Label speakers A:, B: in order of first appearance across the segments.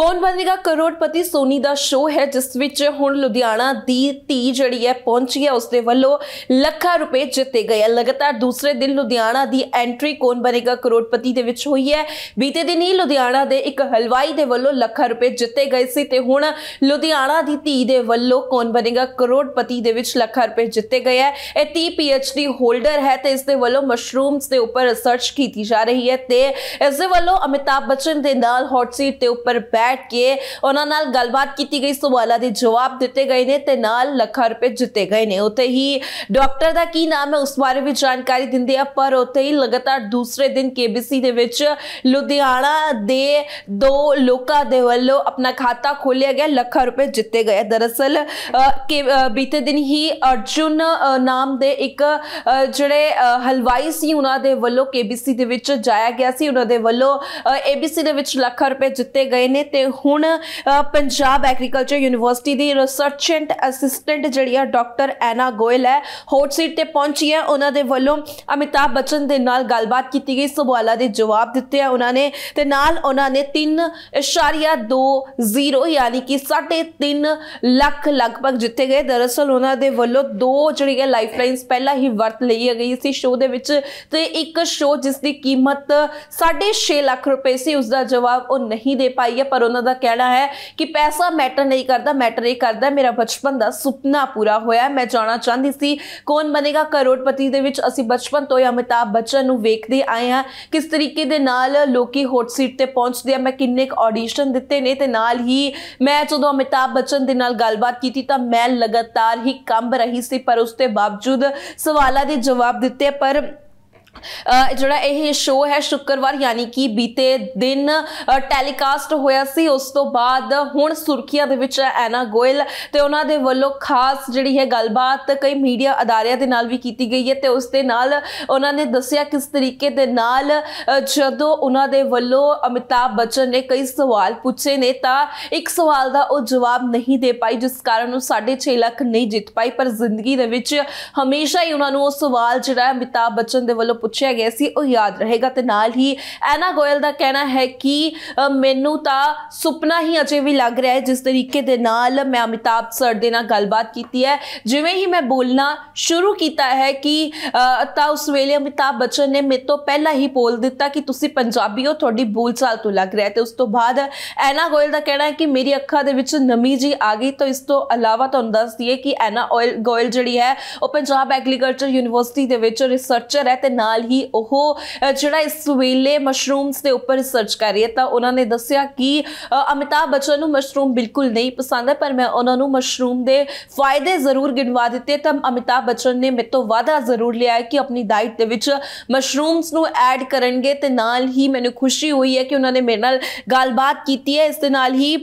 A: ਕੌਣ ਬਣੇਗਾ ਕਰੋੜਪਤੀ ਸੋਨੀ ਦਾ ਸ਼ੋਅ ਹੈ ਜਿਸ ਵਿੱਚ ਹੁਣ ਲੁਧਿਆਣਾ ਦੀ ਧੀ ਜਿਹੜੀ ਹੈ ਪਹੁੰਚੀ ਹੈ ਉਸਦੇ ਵੱਲੋਂ ਲੱਖਾਂ ਰੁਪਏ ਜਿੱਤੇ ਗਏ ਹੈ ਲਗਾਤਾਰ ਦੂਸਰੇ ਦਿਨ ਲੁਧਿਆਣਾ ਦੀ ਐਂਟਰੀ ਕੌਣ ਬਣੇਗਾ ਕਰੋੜਪਤੀ ਦੇ ਵਿੱਚ ਹੋਈ ਹੈ ਬੀਤੇ ਦਿਨ ਹੀ ਲੁਧਿਆਣਾ ਦੇ ਇੱਕ ਹਲਵਾਈ ਦੇ ਵੱਲੋਂ ਲੱਖਾਂ ਰੁਪਏ ਜਿੱਤੇ ਗਏ ਸੀ ਤੇ ਹੁਣ ਲੁਧਿਆਣਾ ਦੀ ਧੀ ਦੇ ਵੱਲੋਂ ਕੌਣ ਬਣੇਗਾ ਕਰੋੜਪਤੀ ਦੇ ਵਿੱਚ ਲੱਖਾਂ ਰੁਪਏ ਜਿੱਤੇ ਗਏ ਹੈ ਇਹ ਧੀ ਪੀਐਚਡੀ ਹੋਲਡਰ ਹੈ ਤੇ ਇਸ ਦੇ ਵੱਲੋਂ ਮਸ਼ਰੂਮਸ ਦੇ ਉੱਪਰ ਰਿਸਰਚ ਕੀਤੀ ਜਾ ਰਹੀ ਹੈ ਤੇ ਇਸ ਦੇ ਵੱਲੋਂ ਅਮਿਤਾਭ ਬਚਨ ਦੇ ਨਾਲ ਹੌਟ ਸੀਟ ਤੇ ਉੱਪਰ ਬੈਠ ਕੇ ਉਹਨਾਂ ਨਾਲ ਗੱਲਬਾਤ ਕੀਤੀ ਗਈ ਸਵਾਲਾਂ ਦੇ ਜਵਾਬ ਦਿੱਤੇ ਗਏ ਨੇ ਤੇ ਨਾਲ ਲੱਖਾਂ ਰੁਪਏ ਜਿੱਤੇ ਗਏ ਨੇ ਉੱਥੇ ਹੀ ਡਾਕਟਰ ਦਾ ਕੀ ਨਾਮ ਹੈ ਉਸ ਬਾਰੇ ਵੀ ਜਾਣਕਾਰੀ ਦਿੰਦੇ ਆ ਪਰ ਉੱਥੇ ਹੀ ਲਗਾਤਾਰ ਦੂਸਰੇ ਦਿਨ ਕੇਬੀਸੀ ਦੇ ਵਿੱਚ ਲੁਧਿਆਣਾ ਦੇ ਦੋ ਲੋਕਾਂ ਦੇ ਵੱਲੋਂ ਆਪਣਾ ਖਾਤਾ ਖੋਲਿਆ ਗਿਆ ਲੱਖਾਂ ਰੁਪਏ ਜਿੱਤੇ ਗਏ ਦਰਅਸਲ ਕਿ ਬੀਤੇ ਦਿਨ ਹੀ ਅਰਜੁਨ ਨਾਮ ਦੇ ਇੱਕ ਜਿਹੜੇ ਹਲਵਾਈ ਸੀ ਉਹਨਾਂ ਦੇ ਵੱਲੋਂ ਕੇਬੀਸੀ ਦੇ ਵਿੱਚ ਜਾਇਆ ਗਿਆ ਸੀ ਉਹਨਾਂ ਦੇ ਵੱਲੋਂ ਏਬੀਸੀ ਦੇ ਵਿੱਚ ਲੱਖਾਂ ਰੁਪਏ ਜਿੱਤੇ ਗਏ ਨੇ ਤੇ ਤੇ ਹੁਣ ਪੰਜਾਬ ਐਗਰੀਕਲਚਰ ਯੂਨੀਵਰਸਿਟੀ ਦੀ ਰਿਸਰਚੈਂਟ ਅਸਿਸਟੈਂਟ ਜਿਹੜੀ ਆ ਡਾਕਟਰ ਐਨਾ ਗੋਇਲ ਹੈ ਹੌਟ ਸੀਟ ਤੇ ਪਹੁੰਚੀ ਹੈ ਉਹਨਾਂ ਦੇ ਵੱਲੋਂ ਅਮਿਤਾਭ ਬਚਨ ਦੇ ਨਾਲ ਗੱਲਬਾਤ ਕੀਤੀ ਗਈ ਸਵਾਲਾਂ ਦੇ ਜਵਾਬ ਦਿੱਤੇ ਆ ਉਹਨਾਂ ਨੇ ਤੇ ਨਾਲ ਉਹਨਾਂ ਨੇ 3.20 ਯਾਨੀ ਕਿ 3.5 ਲੱਖ ਲਗਭਗ ਜਿੱਤੇ ਗਏ ਦਰਅਸਲ ਉਹਨਾਂ ਦੇ ਵੱਲੋਂ ਦੋ ਜਿਹੜੀਆਂ ਲਾਈਫਲਾਈਨਸ ਪਹਿਲਾਂ ਹੀ ਵਰਤ ਲਈ ਗਈ ਸੀ ਸ਼ੋਅ ਦੇ ਵਿੱਚ ਤੇ ਇੱਕ ਸ਼ੋਅ ਜਿਸ ਦੀ ਕੀਮਤ 6.5 ਲੱਖ ਰੁਪਏ ਸੀ ਉਸ ਦਾ ਜਵਾਬ ਉਹ ਨਹੀਂ ਦੇ ਪਾਈ ਹੈ ਪਰ ਪਰ ਉਹਨਾਂ ਦਾ ਕਹਿਣਾ ਹੈ ਕਿ ਪੈਸਾ ਮੈਟਰ ਨਹੀਂ ਕਰਦਾ ਮੈਟਰ ਇਹ ਕਰਦਾ ਮੇਰਾ ਬਚਪਨ ਦਾ ਸੁਪਨਾ ਪੂਰਾ ਹੋਇਆ ਮੈਂ ਜਾਣਾ ਚਾਹੁੰਦੀ ਸੀ ਕੌਣ ਬਣੇਗਾ ਕਰੋੜਪਤੀ ਦੇ ਵਿੱਚ ਅਸੀਂ ਬਚਪਨ ਤੋਂ ਹੀ ਅਮਿਤਾਭ ਬੱਚਨ ਨੂੰ ਵੇਖਦੇ ਆਏ ਹਾਂ ਕਿਸ ਤਰੀਕੇ ਦੇ ਨਾਲ ਲੋਕੀ ਹੌਟ ਸੀਟ ਤੇ ਪਹੁੰਚਦੇ ਆ ਮੈਂ ਕਿੰਨੇ ਕ ਆਡੀਸ਼ਨ ਦਿੱਤੇ ਨੇ ਤੇ ਨਾਲ ਹੀ ਮੈਂ ਜਦੋਂ ਅਮਿਤਾਭ ਬੱਚਨ ਦੇ ਨਾਲ ਗੱਲਬਾਤ ਕੀਤੀ ਤਾਂ ਮੈਂ ਲਗਾਤਾਰ ਹੀ ਕੰਬ ਰਹੀ ਸੀ ਪਰ ਉਸ ਤੇ ਬਾਵਜੂਦ ਸਵਾਲਾਂ ਦੇ ਜਵਾਬ ਦਿੱਤੇ ਪਰ ਜਿਹੜਾ ਇਹ ਸ਼ੋਅ ਹੈ ਸ਼ੁੱਕਰਵਾਰ ਯਾਨੀ ਕਿ ਬੀਤੇ ਦਿਨ ਟੈਲੀਕਾਸਟ ਹੋਇਆ ਸੀ ਉਸ ਤੋਂ ਬਾਅਦ ਹੁਣ ਸੁਰਖੀਆਂ ਦੇ ਵਿੱਚ ਐਨਾ ਗੋਇਲ ਤੇ ਉਹਨਾਂ ਦੇ ਵੱਲੋਂ ਖਾਸ ਜਿਹੜੀ ਹੈ ਗੱਲਬਾਤ ਕਈ ਮੀਡੀਆ ਅਦਾਰਿਆਂ ਦੇ ਨਾਲ ਵੀ ਕੀਤੀ ਗਈ ਹੈ ਤੇ ਉਸ ਦੇ ਨਾਲ ਉਹਨਾਂ ਨੇ ਦੱਸਿਆ ਕਿਸ ਤਰੀਕੇ ਦੇ ਨਾਲ ਜਦੋਂ ਉਹਨਾਂ ਦੇ ਵੱਲੋਂ ਅਮਿਤਾਭ ਬੱਚਨ ਨੇ ਕਈ ਸਵਾਲ ਪੁੱਛੇ ਨੇ ਤਾਂ ਇੱਕ ਸਵਾਲ ਦਾ ਉਹ ਜਵਾਬ ਨਹੀਂ ਦੇ ਪਾਈ ਜਿਸ ਕਾਰਨ ਉਹ 6.5 ਲੱਖ ਨਹੀਂ ਜਿੱਤ ਪਾਈ ਪਰ ਜ਼ਿੰਦਗੀ ਦੇ ਵਿੱਚ ਹਮੇਸ਼ਾ ਹੀ ਉਹਨਾਂ ਨੂੰ ਉਹ ਸਵਾਲ ਜਿਹੜਾ ਅਮਿਤਾਭ ਬੱਚਨ ਦੇ ਵੱਲੋਂ ਪੁੱਛਿਆ ਗਿਆ ਸੀ ਉਹ ਯਾਦ ਰਹੇਗਾ ਤੇ ਨਾਲ ਹੀ ਐਨਾ ਗੋਇਲ ਦਾ ਕਹਿਣਾ ਹੈ ਕਿ ਮੈਨੂੰ ਤਾਂ ਸੁਪਨਾ ਹੀ ਅਜੇ ਵੀ ਲੱਗ ਰਿਹਾ ਹੈ ਜਿਸ ਤਰੀਕੇ ਦੇ ਨਾਲ ਮੈਂ ਅਮਿਤਾਬ ਸਰ ਦੇ ਨਾਲ ਗੱਲਬਾਤ ਕੀਤੀ ਹੈ ਜਿਵੇਂ ਹੀ ਮੈਂ ਬੋਲਣਾ ਸ਼ੁਰੂ ਕੀਤਾ ਹੈ ਕਿ ਤਾਂ ਉਸ ਵੇਲੇ ਅਮਿਤਾਬ ਬੱਚਨ ਨੇ ਮੇਰੇ ਤੋਂ ਪਹਿਲਾਂ ਹੀ ਬੋਲ ਦਿੱਤਾ ਕਿ ਤੁਸੀਂ ਪੰਜਾਬੀ ਹੋ ਤੁਹਾਡੀ ਬੋਲਚਾਲ ਤੋਂ ਲੱਗ ਰਿਹਾ ਤੇ ਉਸ ਤੋਂ ਬਾਅਦ ਐਨਾ ਗੋਇਲ ਦਾ ਕਹਿਣਾ ਹੈ ਕਿ ਮੇਰੀ ਅੱਖਾਂ ਦੇ ਵਿੱਚ ਨਮੀ ਜੀ ਆ ਗਈ ਤਾਂ ਇਸ ਤੋਂ ਇਲਾਵਾ ਤੁਹਾਨੂੰ ਦੱਸ ਦਈਏ ਕਿ ਐਨਾ ਗੋਇਲ ਜਿਹੜੀ ਹੈ ਉਹ ਪੰਜਾਬ ਐਗਰੀਕਲਚਰ ਯੂਨੀਵਰਸਿਟੀ ਦੇ ਵਿੱਚ ਰਿਸਰਚਰ ਹੈ ਤੇ ਨਾਲ ਨਾਲ ਹੀ ਉਹ ਜਿਹੜਾ ਇਸ ਵੇਲੇ ਮਸ਼ਰੂਮਸ ਦੇ ਉੱਪਰ ਰਿਸਰਚ ਕਰ ਰਹੀ ਹੈ ਤਾਂ ਉਹਨਾਂ ਨੇ ਦੱਸਿਆ ਕਿ ਅਮਿਤਾਬ ਬੱਚਨ ਨੂੰ ਮਸ਼ਰੂਮ ਬਿਲਕੁਲ ਨਹੀਂ ਪਸੰਦ ਹੈ ਪਰ ਮੈਂ ਉਹਨਾਂ ਨੂੰ ਮਸ਼ਰੂਮ ਦੇ ਫਾਇਦੇ ਜ਼ਰੂਰ ਗਿਣਵਾ ਦਿੱਤੇ ਤਾਂ ਅਮਿਤਾਬ ਬੱਚਨ ਨੇ ਮੇਰੇ ਤੋਂ ਵਾਅਦਾ ਜ਼ਰੂਰ ਲਿਆ ਹੈ ਕਿ ਆਪਣੀ ਡਾਈਟ ਦੇ ਵਿੱਚ ਮਸ਼ਰੂਮਸ ਨੂੰ ਐਡ ਕਰਨਗੇ ਤੇ ਨਾਲ ਹੀ ਮੈਨੂੰ ਖੁਸ਼ੀ ਹੋਈ ਹੈ ਕਿ ਉਹਨਾਂ ਨੇ ਮੇਰੇ ਨਾਲ ਗੱਲਬਾਤ ਕੀਤੀ ਹੈ ਇਸ ਦੇ ਨਾਲ ਹੀ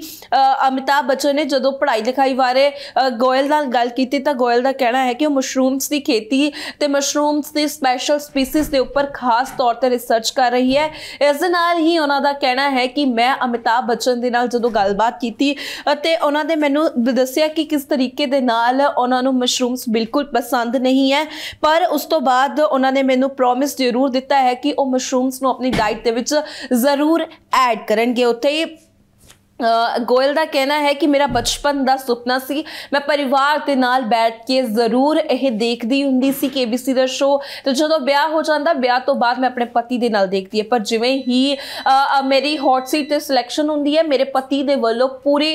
A: ਅਮਿਤਾਬ ਬੱਚਨ ਨੇ ਜਦੋਂ ਪੜ੍ਹਾਈ ਲਿਖਾਈ ਬਾਰੇ ਗੋਇਲ ਨਾਲ ਗੱਲ ਕੀਤੀ ਤਾਂ ਗੋਇਲ ਦਾ ਕਹਿਣਾ ਹੈ ਕਿ ਉਹ ਮਸ਼ਰੂਮਸ ਦੀ ਖੇਤੀ ਤੇ ਮਸ਼ਰੂਮਸ ਦੀ ਸਪੈਸ਼ਲ ਸਪੀਸੀ ਡਿਜ਼ੀਜ਼ ਦੇ ਉੱਪਰ ਖਾਸ ਤੌਰ ਤੇ ਰਿਸਰਚ ਕਰ ਰਹੀ ਹੈ ਇਸ ਦੇ ਨਾਲ ਹੀ ਉਹਨਾਂ ਦਾ ਕਹਿਣਾ ਹੈ ਕਿ ਮੈਂ ਅਮਿਤਾਭ ਬੱਚਨ ਦੇ ਨਾਲ ਜਦੋਂ ਗੱਲਬਾਤ ਕੀਤੀ ਅਤੇ ਉਹਨਾਂ ਨੇ ਮੈਨੂੰ ਦੱਸਿਆ ਕਿ ਕਿਸ ਤਰੀਕੇ ਦੇ ਨਾਲ ਉਹਨਾਂ ਨੂੰ ਮਸ਼ਰੂਮਸ ਬਿਲਕੁਲ ਪਸੰਦ ਨਹੀਂ ਹੈ ਪਰ ਉਸ ਤੋਂ ਬਾਅਦ ਉਹਨਾਂ ਨੇ ਮੈਨੂੰ ਪ੍ਰੋਮਿਸ ਜ਼ਰੂਰ ਦਿੱਤਾ ਹੈ ਕਿ ਉਹ ਮਸ਼ਰੂਮਸ ਨੂੰ ਆਪਣੀ ਡਾਈਟ ਦੇ ਵਿੱਚ ਜ਼ਰੂਰ ਐਡ ਕਰਨਗੇ ਉੱਥੇ ਗੋਇਲ ਦਾ ਕਹਿਣਾ ਹੈ ਕਿ ਮੇਰਾ ਬਚਪਨ ਦਾ ਸੁਪਨਾ ਸੀ ਮੈਂ ਪਰਿਵਾਰ ਦੇ ਨਾਲ ਬੈਠ ਕੇ ਜ਼ਰੂਰ ਇਹ ਦੇਖਦੀ ਹੁੰਦੀ ਸੀ ਕੇਬੀਸੀ ਦਾ ਸ਼ੋਅ ਤੇ ਜਦੋਂ ਵਿਆਹ ਹੋ ਜਾਂਦਾ ਵਿਆਹ ਤੋਂ ਬਾਅਦ ਮੈਂ ਆਪਣੇ ਪਤੀ ਦੇ ਨਾਲ ਦੇਖਦੀ ਹੈ ਪਰ ਜਿਵੇਂ ਹੀ ਮੇਰੀ ਹੌਟ ਸੀਟ ਤੇ ਸਿਲੈਕਸ਼ਨ ਹੁੰਦੀ ਹੈ ਮੇਰੇ ਪਤੀ ਦੇ ਵੱਲੋਂ ਪੂਰੇ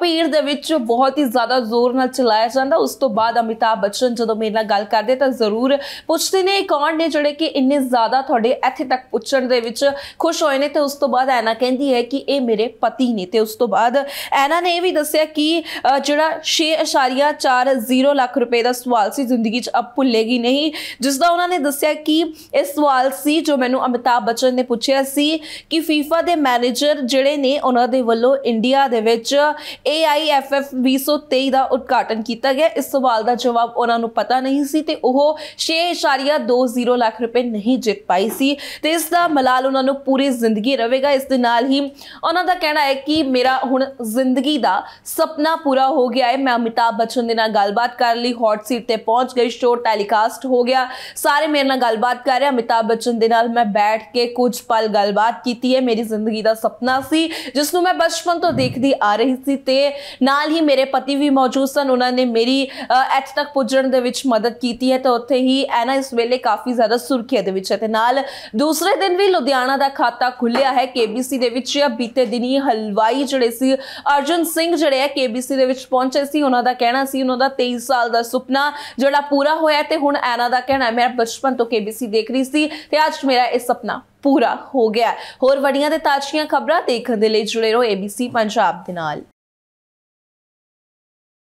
A: ਭੀੜ ਦੇ ਵਿੱਚ ਬਹੁਤ ਹੀ ਜ਼ਿਆਦਾ ਜ਼ੋਰ ਨਾਲ ਚਲਾਇਆ ਜਾਂਦਾ ਉਸ ਤੋਂ ਬਾਅਦ ਅਮਿਤਾਬ ਬਚਨ ਜਦੋਂ ਮੇਰੇ ਨਾਲ ਗੱਲ ਕਰਦੇ ਤਾਂ ਜ਼ਰੂਰ ਪੁੱਛਦੇ ਨੇ ਕੌਣ ਨੇ ਜਿਹੜੇ ਕਿ ਇੰਨੇ ਜ਼ਿਆਦਾ ਤੁਹਾਡੇ ਇੱਥੇ ਤੱਕ ਪੁੱਛਣ ਦੇ ਵਿੱਚ ਖੁਸ਼ ਹੋਏ ਨੇ ਤੇ ਉਸ ਤੋਂ ਬਾਅਦ ਐਨਾ ਕਹਿੰਦੀ ਹੈ ਕਿ ਇਹ ਮੇਰੇ ਪਤੀ ਨੇ ਤੇ ਤੇ ਉਸ ਤੋਂ ਬਾਅਦ ਇਹਨਾਂ ਨੇ ਇਹ ਵੀ ਦੱਸਿਆ ਕਿ ਜਿਹੜਾ 6.40 ਲੱਖ ਰੁਪਏ ਦਾ ਸਵਾਲ ਸੀ ਜ਼ਿੰਦਗੀ 'ਚ ਅਬ ਭੁੱਲੇਗੀ ਨਹੀਂ ਜਿਸ ਦਾ ਉਹਨਾਂ ਨੇ ਦੱਸਿਆ ਕਿ ਇਹ ਸਵਾਲ ਸੀ ਜੋ ਮੈਨੂੰ ਅਮਿਤਾਭ ਬਚਨ ਨੇ ਪੁੱਛਿਆ ਸੀ ਕਿ FIFA ਦੇ ਮੈਨੇਜਰ ਜਿਹੜੇ ਨੇ ਉਹਨਾਂ ਦੇ ਵੱਲੋਂ ਇੰਡੀਆ ਦੇ ਵਿੱਚ AIFF 2023 ਦਾ ਉਦਘਾਟਨ ਕੀਤਾ ਗਿਆ ਇਸ ਸਵਾਲ ਦਾ ਜਵਾਬ ਉਹਨਾਂ ਨੂੰ ਪਤਾ ਨਹੀਂ ਸੀ ਤੇ ਉਹ 6.20 ਲੱਖ ਰੁਪਏ ਨਹੀਂ ਜਿੱਤ ਪਾਈ ਸੀ ਤੇ ਇਸ ਦਾ ਮਲਾਲ ਉਹਨਾਂ ਨੂੰ ਪੂਰੀ ਜ਼ਿੰਦਗੀ ਰਹੇਗਾ ਇਸ ਦੇ ਨਾਲ ਹੀ ਉਹਨਾਂ ਦਾ ਕਹਿਣਾ ਹੈ ਕਿ ਮੇਰਾ ਹੁਣ ਜ਼ਿੰਦਗੀ ਦਾ ਸੁਪਨਾ ਪੂਰਾ ਹੋ ਗਿਆ ਹੈ ਮੈਂ ਅਮਿਤਾਬ ਬਚਨ ਦੇ ਨਾਲ ਗੱਲਬਾਤ ਕਰ ਲਈ ਹੌਟ ਸੀਟ ਤੇ ਪਹੁੰਚ ਗਈ ਸ਼ੋਰ ਟੈਲੀਕਾਸਟ ਹੋ ਗਿਆ ਸਾਰੇ ਮੇਰੇ ਨਾਲ ਗੱਲਬਾਤ ਕਰ ਰਹੇ ਅਮਿਤਾਬ ਬਚਨ ਦੇ ਨਾਲ ਮੈਂ ਬੈਠ ਕੇ ਕੁਝ ਪਲ ਗੱਲਬਾਤ ਕੀਤੀ ਹੈ ਮੇਰੀ ਜ਼ਿੰਦਗੀ ਦਾ ਸੁਪਨਾ ਸੀ ਜਿਸ ਨੂੰ ਮੈਂ ਬਚਪਨ ਤੋਂ ਦੇਖਦੀ ਆ ਰਹੀ ਸੀ ਤੇ ਨਾਲ ਹੀ ਮੇਰੇ ਪਤੀ ਵੀ ਮੌਜੂਦ ਸਨ ਉਹਨਾਂ ਨੇ ਮੇਰੀ ਐਟ ਤੱਕ ਪੁੱਜਣ ਦੇ ਵਿੱਚ ਮਦਦ ਕੀਤੀ ਹੈ ਤਾਂ ਉੱਥੇ ਹੀ ਐਨਾ ਇਸ ਵੇਲੇ ਕਾਫੀ ਜ਼ਿਆਦਾ ਸੁਰਖੀਆਂ ਦੇ ਵਿੱਚ ਹੈ ਤੇ ਨਾਲ ਦੂਸਰੇ ਦਿਨ ਵੀ ਲੁਧਿਆਣਾ ਦਾ ਖਾਤਾ ਖੁੱਲਿਆ ਹੈ ਕੇਬੀਸੀ ਦੇ ਵਿੱਚ ਬੀਤੇ ਦਿਨੀ ਹਲਵਾਈ ਅਧਿਕਾਰੀ ਜਿਹੜੇ ਸੀ ਅਰਜਨ ਸਿੰਘ ਜਿਹੜੇ ਆ ਕੇਬੀਸੀ ਦੇ ਵਿੱਚ ਪਹੁੰਚੇ ਸੀ ਉਹਨਾਂ ਦਾ ਕਹਿਣਾ ਸੀ ਉਹਨਾਂ ਦਾ 23 ਸਾਲ ਦਾ ਸੁਪਨਾ ਜਿਹੜਾ ਪੂਰਾ ਹੋਇਆ ਤੇ ਹੁਣ ਐਨਾ ਦਾ ਕਹਿਣਾ ਮੈਂ ਬਚਪਨ ਤੋਂ ਕੇਬੀਸੀ ਦੇਖ ਰਹੀ ਸੀ ਤੇ ਅੱਜ ਮੇਰਾ ਇਹ ਸੁਪਨਾ ਪੂਰਾ ਹੋ ਗਿਆ ਹੋਰ ਵੱਡੀਆਂ ਤੇ ਤਾਜ਼ੀਆਂ ਖਬਰਾਂ ਦੇਖਣ ਦੇ ਲਈ ਜੁੜੇ ਰਹੋ ABC ਪੰਜਾਬ ਦੇ ਨਾਲ